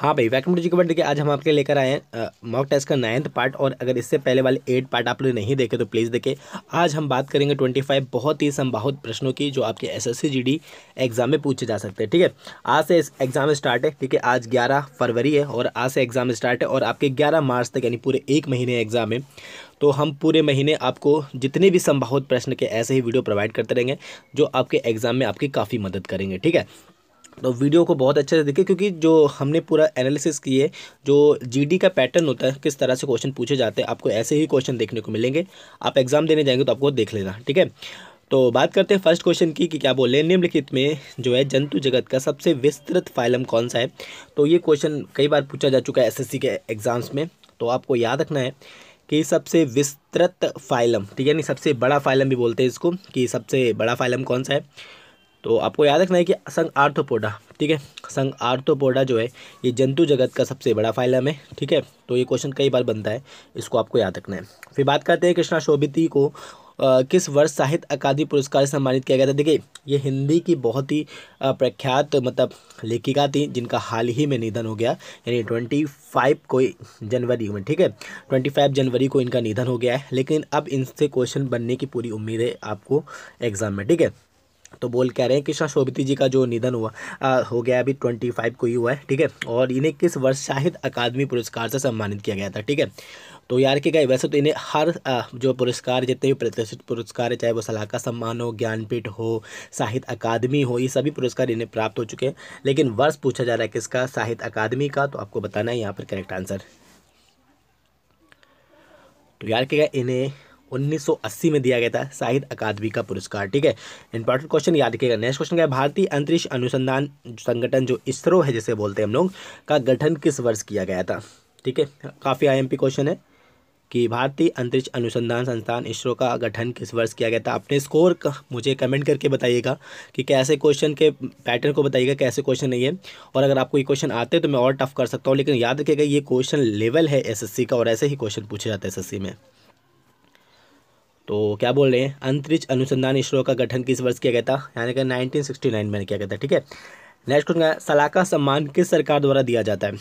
हाँ भाई welcome to जी कबड्डी देखिए आज हम आपके लेकर आए हैं मॉक टेस्ट का नाइन्थ पार्ट और अगर इससे पहले वाले एट पार्ट आपने नहीं देखे तो प्लीज़ देखें आज हम बात करेंगे ट्वेंटी फाइव बहुत ही संभावित प्रश्नों की जो आपके एसएससी जीडी एग्ज़ाम में पूछे जा सकते हैं ठीक है आज से एग्ज़ाम स्टार्ट है ठीक है आज ग्यारह फरवरी है और आज से एग्ज़ाम स्टार्ट है और आपके ग्यारह मार्च तक यानी पूरे एक महीने एग्ज़ाम है तो हम पूरे महीने आपको जितने भी संभावित प्रश्न के ऐसे ही वीडियो प्रोवाइड करते रहेंगे जो आपके एग्ज़ाम में आपकी काफ़ी मदद करेंगे ठीक है तो वीडियो को बहुत अच्छे से देखें क्योंकि जो हमने पूरा एनालिसिस किए जो जीडी का पैटर्न होता है किस तरह से क्वेश्चन पूछे जाते हैं आपको ऐसे ही क्वेश्चन देखने को मिलेंगे आप एग्ज़ाम देने जाएंगे तो आपको देख लेना ठीक है तो बात करते हैं फर्स्ट क्वेश्चन की कि क्या बोले निम्नलिखित में जो है जंतु जगत का सबसे विस्तृत फाइलम कौन सा है तो ये क्वेश्चन कई बार पूछा जा चुका है एस के एग्ज़ाम्स में तो आपको याद रखना है कि सबसे विस्तृत फाइलम ठीक है नहीं सबसे बड़ा फाइलम भी बोलते हैं इसको कि सबसे बड़ा फाइलम कौन सा है तो आपको याद रखना है कि संघ आर्थोपोडा ठीक है संघ आर्थोपोडा जो है ये जंतु जगत का सबसे बड़ा फाइलम है ठीक है तो ये क्वेश्चन कई बार बनता है इसको आपको याद रखना है फिर बात करते हैं कृष्णा शोभिति को आ, किस वर्ष साहित्य अकादमी पुरस्कार से सम्मानित किया गया था देखिए ये हिंदी की बहुत ही प्रख्यात मतलब लेखिका थी जिनका हाल ही में निधन हो गया यानी ट्वेंटी फाइव को जनवरी में ठीक है ट्वेंटी फाइव जनवरी को इनका निधन हो गया है लेकिन अब इनसे क्वेश्चन बनने की पूरी उम्मीद है आपको एग्ज़ाम में ठीक है तो बोल कह रहे हैं कि शोभिती जी का जो निधन हुआ आ, हो गया अभी ट्वेंटी फाइव को ही हुआ है ठीक है और इन्हें किस वर्ष साहित्य अकादमी पुरस्कार से सम्मानित किया गया था ठीक है तो यार के गए वैसे तो इन्हें हर जो पुरस्कार जितने भी प्रतिष्ठित पुरस्कार है चाहे वो सलाहकार सम्मान हो ज्ञानपीठ हो साहित्य अकादमी हो ये सभी पुरस्कार इन्हें प्राप्त हो चुके हैं लेकिन वर्ष पूछा जा रहा है किसका साहित्य अकादमी का तो आपको बताना है यहाँ पर करेक्ट आंसर तो यार के गए इन्हें 1980 में दिया गया था साहित्य अकादमी का पुरस्कार ठीक है इंपॉर्टेंट क्वेश्चन याद रखिएगा नेक्स्ट क्वेश्चन क्या है भारतीय अंतरिक्ष अनुसंधान संगठन जो इसरो है जिसे बोलते हैं हम लोग का गठन किस वर्ष किया गया था ठीक है काफ़ी आईएमपी क्वेश्चन है कि भारतीय अंतरिक्ष अनुसंधान संस्थान इसरो का गठन किस वर्ष किया गया था अपने स्कोर का मुझे कमेंट करके बताइएगा कि कैसे क्वेश्चन के पैटर्न को बताइएगा कैसे क्वेश्चन नहीं है और अगर आपको ये क्वेश्चन आते हैं तो मैं और टफ कर सकता हूँ लेकिन याद रखिएगा ये क्वेश्चन लेवल है एसएससी का और ऐसे ही क्वेश्चन पूछे जाते हैं एस में तो क्या बोल रहे हैं अंतरिक्ष अनुसंधान इसरो का गठन किस वर्ष किया गया था यानी कि 1969 में किया गया था ठीक है नेक्स्ट क्वेश्चन सलाका सम्मान किस सरकार द्वारा दिया जाता है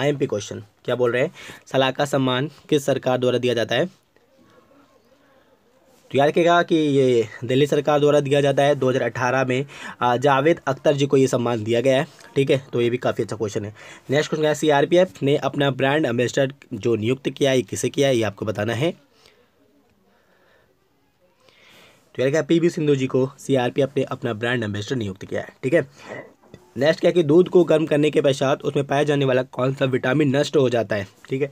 आईएमपी क्वेश्चन क्या बोल रहे हैं सलाका सम्मान किस सरकार द्वारा दिया जाता है तो याद रखेगा कि ये दिल्ली सरकार द्वारा दिया जाता है 2018 में जावेद अख्तर जी को ये सम्मान दिया गया है ठीक है तो ये भी काफ़ी अच्छा क्वेश्चन है नेक्स्ट क्वेश्चन है सीआरपीएफ ने अपना ब्रांड एम्बेसडर जो नियुक्त किया है किसे किया है ये आपको बताना है तो क्या पी पीवी सिंधु जी को सीआरपीएफ ने अपना ब्रांड एम्बेसडर नियुक्त किया है ठीक है नेक्स्ट क्या कि दूध को गर्म करने के पश्चात उसमें पाया जाने वाला कौन सा विटामिन नष्ट हो जाता है ठीक है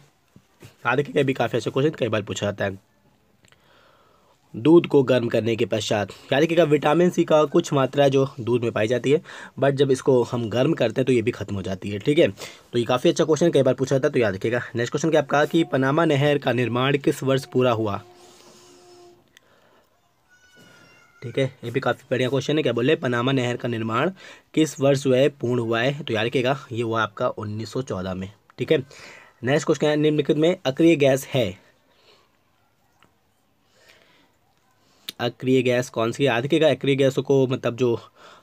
हाँ देखिए भी काफ़ी ऐसे क्वेश्चन कई बार पूछा जाता है दूध को गर्म करने के पश्चात याद रखिएगा विटामिन सी का कुछ मात्रा जो दूध में पाई जाती है बट जब इसको हम गर्म करते हैं तो ये भी खत्म हो जाती है ठीक है तो ये काफ़ी अच्छा क्वेश्चन कई बार पूछा जाता है तो याद रखिएगा नेक्स्ट क्वेश्चन क्या आपका कि पनामा नहर का निर्माण किस वर्ष पूरा हुआ ठीक है ये भी काफ़ी बढ़िया क्वेश्चन है क्या बोले पनामा नहर का निर्माण किस वर्ष हुआ है पूर्ण हुआ है तो याद रखिएगा ये हुआ आपका 1914 में ठीक है नेक्स्ट क्वेश्चन है निम्नलिखित में अक्रिय गैस है अक्रिय गैस कौन सी याद रखिएगा अक्रिय गैसों को मतलब जो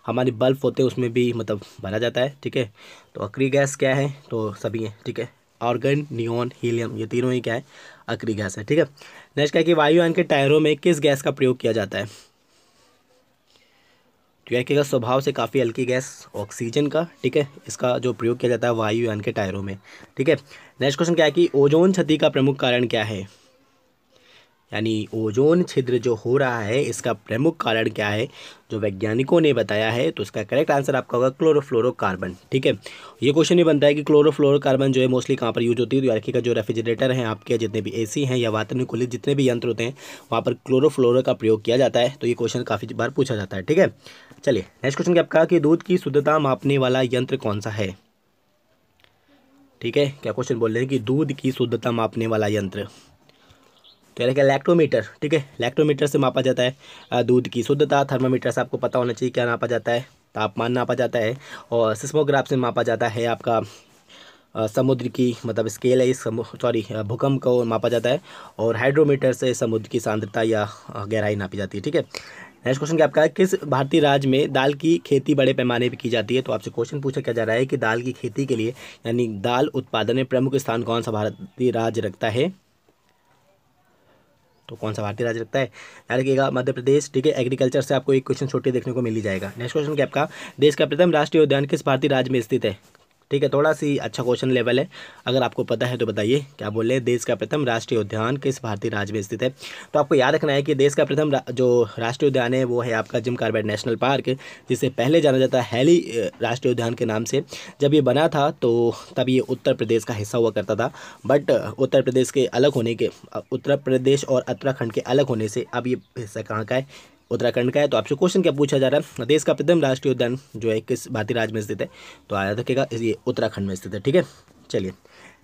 हमारे बल्ब होते हैं उसमें भी मतलब भरा जाता है ठीक है तो अक्रिय गैस क्या है तो सभी हैं ठीक है ऑर्गन नियोन हीलियम ये तीनों ही क्या है अक्रिय गैस है ठीक है नेक्स्ट क्या है कि वायुयान के टायरों में किस गैस का प्रयोग किया जाता है क्योंकि का स्वभाव से काफ़ी हल्की गैस ऑक्सीजन का ठीक है इसका जो प्रयोग किया जाता है वायुयान के टायरों में ठीक है नेक्स्ट क्वेश्चन क्या है कि ओजोन क्षति का प्रमुख कारण क्या है यानी ओजोन छिद्र जो हो रहा है इसका प्रमुख कारण क्या है जो वैज्ञानिकों ने बताया है तो इसका करेक्ट आंसर आपका होगा क्लोरोफ्लोरोकार्बन ठीक है ये क्वेश्चन ये बनता है कि क्लोरोफ्लोरोकार्बन जो है मोस्टली कहाँ पर यूज होती है तो यार का जो रेफ्रिजरेटर है आपके जितने भी एसी हैं या वातानुकूलित जितने भी यंत्र होते हैं वहाँ पर क्लोरोफ्लोरो का प्रयोग किया जाता है तो ये क्वेश्चन काफ़ी बार पूछा जाता है ठीक है चलिए नेक्स्ट क्वेश्चन क्या आपका कि दूध की शुद्धता मापने वाला यंत्र कौन सा है ठीक है क्या क्वेश्चन बोल रहे हैं कि दूध की शुद्धता मापने वाला यंत्र तो हैं लैक्टोमीटर ठीक है लैक्टोमीटर से मापा जाता है दूध की शुद्धता थर्मामीटर से आपको पता होना चाहिए क्या नापा जाता है तापमान नापा जाता है और सिस्मोग्राफ से मापा जाता है आपका समुद्र की मतलब स्केल है इस सॉरी भूकंप को मापा जाता है और हाइड्रोमीटर से समुद्र की सांद्रता या गहराई नापी जाती है ठीक है नेक्स्ट क्वेश्चन क्या आपका है किस भारतीय राज्य में दाल की खेती बड़े पैमाने पर की जाती है तो आपसे क्वेश्चन पूछा क्या जा रहा है कि दाल की खेती के लिए यानी दाल उत्पादन में प्रमुख स्थान कौन सा भारतीय राज्य रखता है तो कौन सा भारतीय राज्य लगता है याद रखिएगा मध्य प्रदेश ठीक है एग्रीकल्चर से आपको एक क्वेश्चन छोटे देखने को मिल जाएगा नेक्स्ट क्वेश्चन क्या आपका देश का प्रथम राष्ट्रीय उद्यान किस भारतीय राज्य में स्थित है ठीक है थोड़ा सी अच्छा क्वेश्चन लेवल है अगर आपको पता है तो बताइए क्या बोले देश का प्रथम राष्ट्रीय उद्यान किस भारतीय राज्य में स्थित है तो आपको याद रखना है कि देश का प्रथम रा, जो राष्ट्रीय उद्यान है वो है आपका जिम कार्बेट नेशनल पार्क जिसे पहले जाना जाता है हैली राष्ट्रीय उद्यान के नाम से जब ये बना था तो तब ये उत्तर प्रदेश का हिस्सा हुआ करता था बट उत्तर प्रदेश के अलग होने के उत्तर प्रदेश और उत्तराखंड के अलग होने से अब ये हिस्सा कहाँ का है उत्तराखंड का है तो आपसे क्वेश्चन क्या पूछा जा रहा है देश का प्रथम राष्ट्रीय उद्यान जो है किस भारतीय राज्य में स्थित है तो आया रखेगा ये उत्तराखंड में स्थित है ठीक है चलिए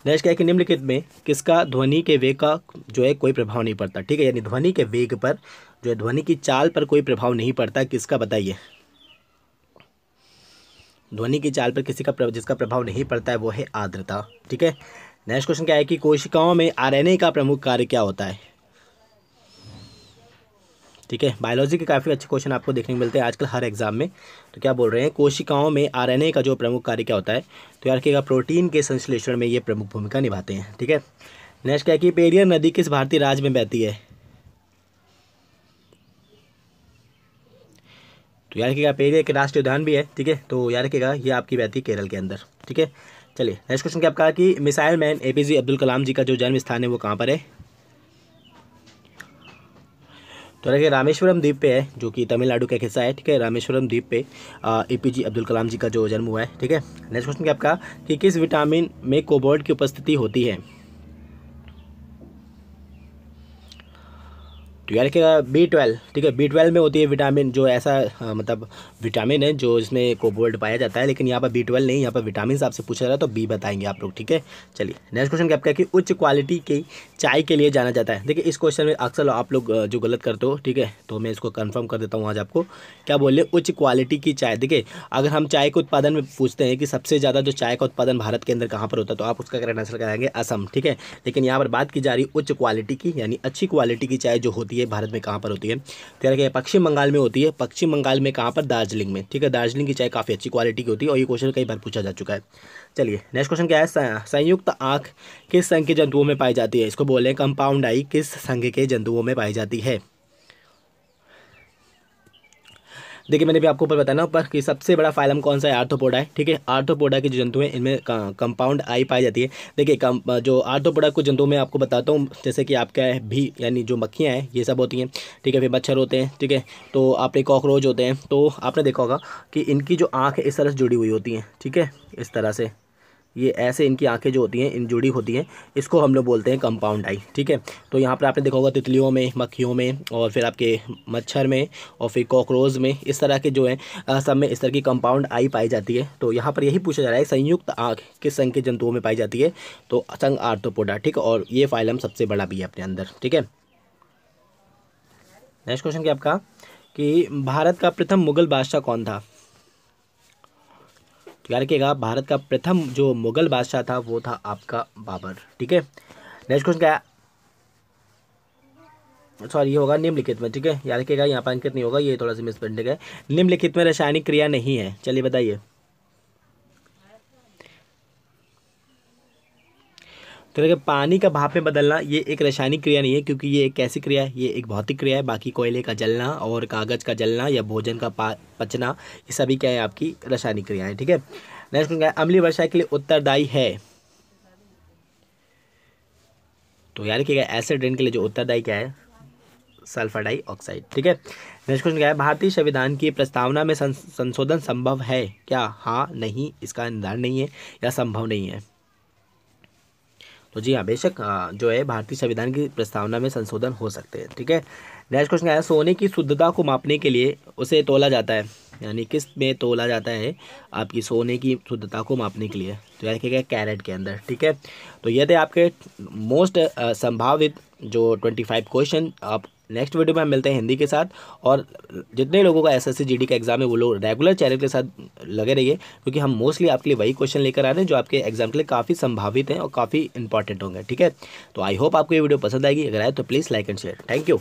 नेक्स्ट क्या है कि निम्नलिखित में किसका ध्वनि के वेग का जो है कोई प्रभाव नहीं पड़ता ठीक है यानी ध्वनि के वेग पर जो है ध्वनि की चाल पर कोई प्रभाव नहीं पड़ता किसका बताइए ध्वनि की चाल पर किसी का जिसका प्रभाव नहीं पड़ता है वो है आर्द्रता ठीक है नेक्स्ट क्वेश्चन क्या है कि कोशिकाओं में आरएनए का प्रमुख कार्य क्या होता है ठीक है बायोलॉजी के काफ़ी अच्छे क्वेश्चन आपको देखने को मिलते हैं आजकल हर एग्जाम में तो क्या बोल रहे हैं कोशिकाओं में आरएनए का जो प्रमुख कार्य क्या होता है तो यार क्या प्रोटीन के संश्लेषण में ये प्रमुख भूमिका निभाते हैं ठीक है नेक्स्ट क्या कि पेरियर नदी किस भारतीय राज्य में बहती है तो याद रखिएगा पेरियर के राष्ट्रीय उद्यान भी है ठीक है तो याद रखिएगा ये आपकी बहती है केरल के अंदर ठीक है चलिए नेक्स्ट क्वेश्चन क्या आपका कि missile man A Abdul Kalam ji का जो जन्म स्थान है वो कहाँ पर है तो देखिए रामेश्वरम द्वीप पे है जो कि तमिलनाडु का एक हिस्सा है ठीक है रामेश्वरम द्वीप पे ए पी अब्दुल कलाम जी का जो जन्म हुआ है ठीक है नेक्स्ट क्वेश्चन क्या आपका कि किस विटामिन में कोबोल्ट की उपस्थिति होती है तो यानी बी ट्वेल्व ठीक है बी ट्वेल्व में होती है विटामिन जो ऐसा आ, मतलब विटामिन है जो इसमें कोबोल्ट पाया जाता है लेकिन यहाँ पर बी ट्वेल्व नहीं यहाँ पर विटामिन आपसे पूछा जा रहा है तो बी बताएंगे आप लोग ठीक है चलिए नेक्स्ट क्वेश्चन क्या कि उच्च क्वालिटी की चाय के लिए जाना जाता है देखिए इस क्वेश्चन में अक्सर आप लोग जो गलत करते हो ठीक है तो मैं इसको कन्फर्म कर देता हूँ आज आपको क्या बोल रहे उच्च क्वालिटी की चाय देखिए अगर हम चाय के उत्पादन में पूछते हैं कि सबसे ज़्यादा जो चाय का उत्पादन भारत के अंदर कहाँ पर होता है तो आप उसका करेंट आंसर कराएंगे असम ठीक है लेकिन यहाँ पर बात की जा रही उच्च क्वालिटी की यानी अच्छी क्वालिटी की चाय जो होती है होती है भारत में कहाँ पर होती है तो यार क्या पश्चिम बंगाल में होती है पश्चिम बंगाल में कहाँ पर दार्जिलिंग में ठीक है दार्जिलिंग की चाय काफ़ी अच्छी क्वालिटी की होती है और ये क्वेश्चन कई बार पूछा जा चुका है चलिए नेक्स्ट क्वेश्चन क्या है संयुक्त आँख किस संघ के जंतुओं में पाई जाती है इसको बोले कंपाउंड आई किस संघ के जंतुओं में पाई जाती है देखिए मैंने भी आपको ऊपर बताया ना ऊपर कि सबसे बड़ा फाइलम कौन सा है आर्थोपोडा है ठीक है आर्थोपोडा के जो जंतु हैं इनमें कंपाउंड आई पाई जाती है देखिए जो आर्थोपोडा को जंतु मैं आपको बताता हूँ जैसे कि आपका है भी यानी जो मक्खियाँ हैं ये सब होती हैं ठीक है फिर मच्छर होते हैं ठीक है तो आपके कॉकरोच होते हैं तो आपने देखा होगा कि इनकी जो आँख है इस तरह से जुड़ी हुई होती हैं ठीक है इस तरह से ये ऐसे इनकी आंखें जो होती हैं इन जुड़ी होती हैं इसको हम लोग बोलते हैं कंपाउंड आई ठीक है तो यहाँ पर आपने देखा होगा तितलियों में मक्खियों में और फिर आपके मच्छर में और फिर कॉकरोच में इस तरह के जो है सब में इस तरह की कंपाउंड आई पाई जाती है तो यहाँ पर यही पूछा जा रहा है संयुक्त आँख किस संघ के जंतुओं में पाई जाती है तो संघ आर्थोपोडा ठीक है और ये फाइलम सबसे बड़ा भी है अपने अंदर ठीक है नेक्स्ट क्वेश्चन क्या आपका कि भारत का प्रथम मुगल बादशाह कौन था याद रखिएगा भारत का प्रथम जो मुगल बादशाह था वो था आपका बाबर ठीक है नेक्स्ट क्वेश्चन क्या सॉरी ये होगा निम्नलिखित में ठीक है याद रखिएगा यहाँ पर अंकित नहीं होगा ये थोड़ा सा मिसपेंडिंग है निम्नलिखित में रासायनिक क्रिया नहीं है चलिए बताइए तो देखिए पानी का भाप में बदलना ये एक रासायनिक क्रिया नहीं है क्योंकि ये एक कैसी क्रिया है ये एक भौतिक क्रिया है बाकी कोयले का जलना और कागज़ का जलना या भोजन का पचना ये सभी क्या है आपकी रासायनिक है ठीक है नेक्स्ट क्या है अम्लीय वर्षा के लिए उत्तरदायी है तो यार क्या है एसिड रेन के लिए जो उत्तरदायी क्या है सल्फर ऑक्साइड ठीक है नेक्स्ट क्वेश्चन क्या है भारतीय संविधान की प्रस्तावना में संशोधन संभव है क्या हाँ नहीं इसका निर्धारण नहीं है या संभव नहीं है तो जी हाँ बेशक जो है भारतीय संविधान की प्रस्तावना में संशोधन हो सकते हैं ठीक है नेक्स्ट क्वेश्चन आया सोने की शुद्धता को मापने के लिए उसे तोला जाता है यानी किस में तोला जाता है आपकी सोने की शुद्धता को मापने के लिए तो यह क्या कैरेट के अंदर ठीक है तो यह थे आपके मोस्ट संभावित जो ट्वेंटी फाइव क्वेश्चन आप नेक्स्ट वीडियो में हम मिलते हैं हिंदी के साथ और जितने लोगों का एसएससी जीडी का एग्जाम है वो लोग रेगुलर चैनल के साथ लगे रहिए क्योंकि हम मोस्टली आपके लिए वही क्वेश्चन लेकर आ रहे हैं जो आपके एग्जाम के लिए काफ़ी संभावित हैं और काफ़ी इंपॉर्टेंट होंगे ठीक है तो आई होप आपको ये वीडियो पसंद आएगी अगर आए तो please like and share thank you